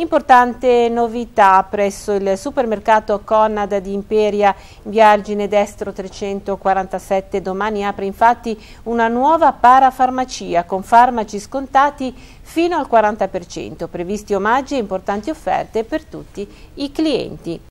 Importante novità presso il supermercato Conad di Imperia in via Argine Destro 347. Domani apre infatti una nuova parafarmacia con farmaci scontati fino al 40%, previsti omaggi e importanti offerte per tutti i clienti.